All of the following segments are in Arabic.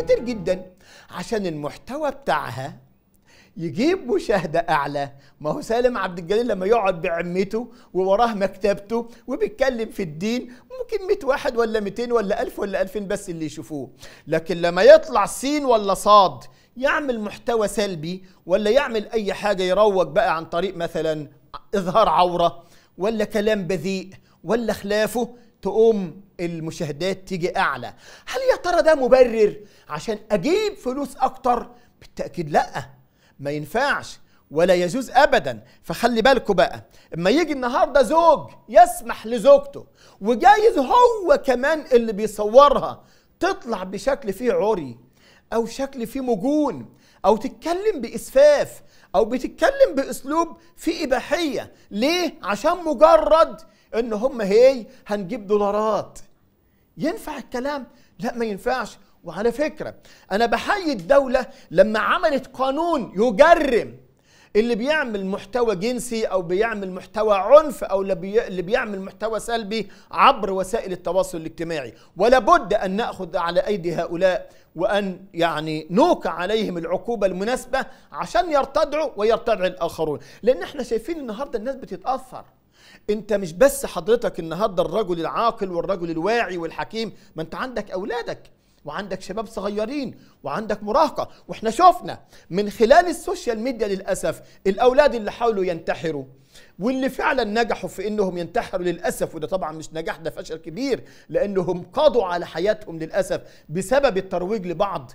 كتير جدا عشان المحتوى بتاعها يجيب مشاهدة أعلى ما هو سالم عبد الجليل لما يقعد بعمته ووراه مكتبته وبيتكلم في الدين ممكن 100 واحد ولا 200 ولا 1000 ولا 2000 بس اللي يشوفوه لكن لما يطلع سين ولا صاد يعمل محتوى سلبي ولا يعمل أي حاجة يروج بقى عن طريق مثلا إظهار عورة ولا كلام بذيء ولا خلافه تقوم المشاهدات تيجي اعلى هل يا ترى ده مبرر عشان اجيب فلوس اكتر بالتاكيد لا ما ينفعش ولا يجوز ابدا فخلي بالكوا بقى اما يجي النهارده زوج يسمح لزوجته وجايز هو كمان اللي بيصورها تطلع بشكل فيه عري او شكل فيه مجون او تتكلم باسفاف او بتتكلم باسلوب فيه اباحيه ليه عشان مجرد ان هم هي هنجيب دولارات ينفع الكلام لا ما ينفعش وعلى فكرة أنا بحيي الدولة لما عملت قانون يجرم اللي بيعمل محتوى جنسي أو بيعمل محتوى عنف أو اللي بيعمل محتوى سلبي عبر وسائل التواصل الاجتماعي ولا بد أن نأخذ على أيدي هؤلاء وأن يعني نوقع عليهم العقوبة المناسبة عشان يرتدعوا ويرتدع الآخرون لأن احنا شايفين النهاردة الناس بتتأثر انت مش بس حضرتك النهارده الرجل العاقل والرجل الواعي والحكيم ما انت عندك اولادك وعندك شباب صغيرين وعندك مراهقه واحنا شفنا من خلال السوشيال ميديا للاسف الاولاد اللي حاولوا ينتحروا واللي فعلا نجحوا في انهم ينتحروا للاسف وده طبعا مش نجاح ده فشل كبير لانهم قضوا على حياتهم للاسف بسبب الترويج لبعض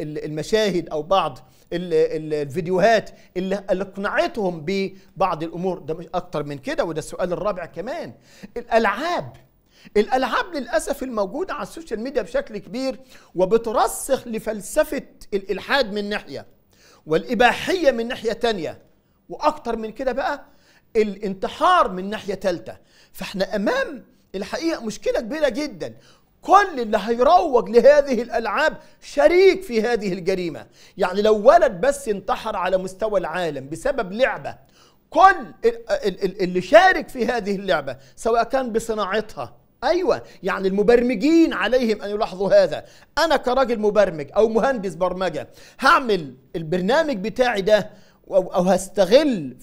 المشاهد او بعض الفيديوهات اللي اقنعتهم ببعض الامور ده مش اكتر من كده وده السؤال الرابع كمان الالعاب الالعاب للاسف الموجوده على السوشيال ميديا بشكل كبير وبترسخ لفلسفه الالحاد من ناحيه والاباحيه من ناحيه تانية واكتر من كده بقى الانتحار من ناحيه ثالثه فاحنا امام الحقيقه مشكله كبيره جدا كل اللي هيروج لهذه الالعاب شريك في هذه الجريمه يعني لو ولد بس انتحر على مستوى العالم بسبب لعبه كل اللي شارك في هذه اللعبه سواء كان بصناعتها ايوه يعني المبرمجين عليهم ان يلاحظوا هذا انا كراجل مبرمج او مهندس برمجه هعمل البرنامج بتاعي ده او هستغل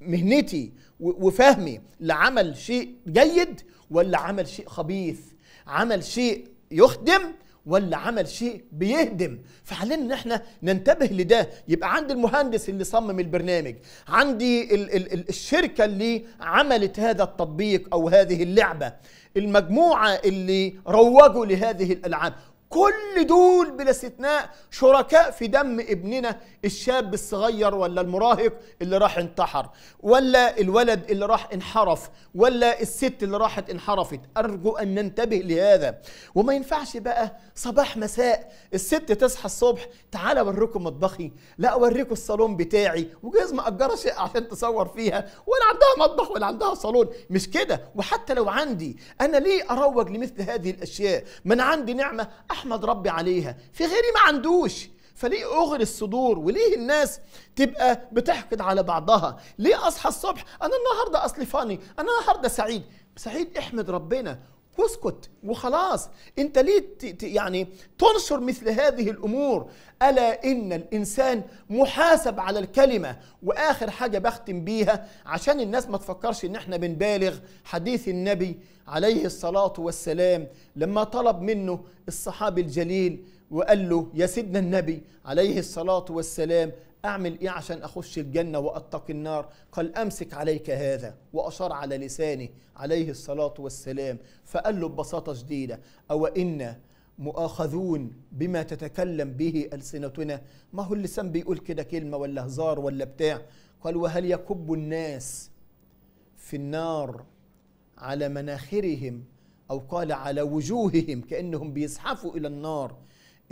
مهنتي وفهمي لعمل شيء جيد ولا عمل شيء خبيث عمل شيء يخدم ولا عمل شيء بيهدم فعلينا ان احنا ننتبه لده يبقى عندي المهندس اللي صمم البرنامج عندي ال ال الشركه اللي عملت هذا التطبيق او هذه اللعبه المجموعه اللي روجوا لهذه الالعاب كل دول بلا استثناء شركاء في دم ابننا الشاب الصغير ولا المراهق اللي راح انتحر ولا الولد اللي راح انحرف ولا الست اللي راحت انحرفت ارجو ان ننتبه لهذا وما ينفعش بقى صباح مساء الست تصحى الصبح تعالى اوريكم مطبخي لا اوريكم الصالون بتاعي وجايز مأجره شقه عشان تصور فيها ولا عندها مطبخ ولا عندها صالون مش كده وحتى لو عندي انا ليه اروج لمثل هذه الاشياء من عندي نعمه احمد ربي عليها في غيري ما عندوش فليه اغر الصدور وليه الناس تبقى بتحقد على بعضها ليه اصحى الصبح انا النهارده اصلي فاني انا النهارده سعيد سعيد احمد ربنا واسكت وخلاص انت ليه يعني تنشر مثل هذه الامور الا ان الانسان محاسب على الكلمه واخر حاجه بختم بيها عشان الناس ما تفكرش ان احنا بنبالغ حديث النبي عليه الصلاه والسلام لما طلب منه الصحابي الجليل وقال له يا سيدنا النبي عليه الصلاه والسلام أعمل إيه عشان أخش الجنة وأتقي النار قال أمسك عليك هذا وأشار على لسانه عليه الصلاة والسلام فقال له ببساطة شديدة أو إن مؤاخذون بما تتكلم به ألسنتنا ما هو اللسان بيقول كده كلمة ولا هزار ولا بتاع قال وهل يكب الناس في النار على مناخرهم أو قال على وجوههم كأنهم بيزحفوا إلى النار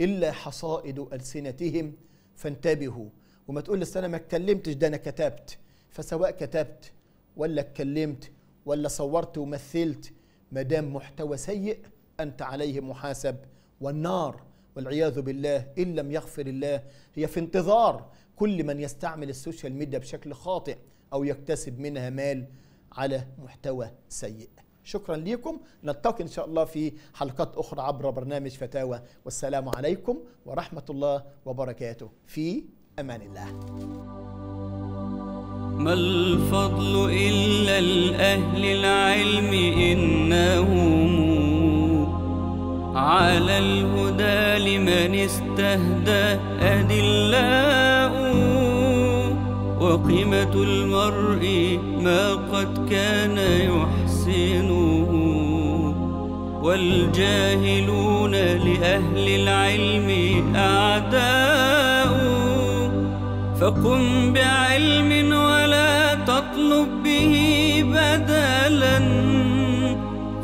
إلا حصائد ألسنتهم فانتبهوا وما تقول لسه انا ما اتكلمتش ده انا كتبت فسواء كتبت ولا اتكلمت ولا صورت ومثلت ما دام محتوى سيء انت عليه محاسب والنار والعياذ بالله ان لم يغفر الله هي في انتظار كل من يستعمل السوشيال ميديا بشكل خاطئ او يكتسب منها مال على محتوى سيء شكرا لكم نلتقي ان شاء الله في حلقات اخرى عبر برنامج فتاوى والسلام عليكم ورحمه الله وبركاته في أمان الله ما الفضل إلا الأهل العلم إنهم على الهدى لمن استهدى أدلاء وقيمة المرء ما قد كان يحسنه والجاهلون لأهل العلم أعداء فقم بعلم ولا تطلب به بدلا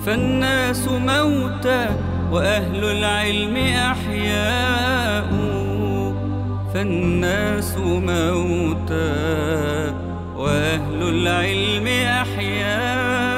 فالناس موتى وأهل العلم أحياء فالناس موتى وأهل العلم أحياء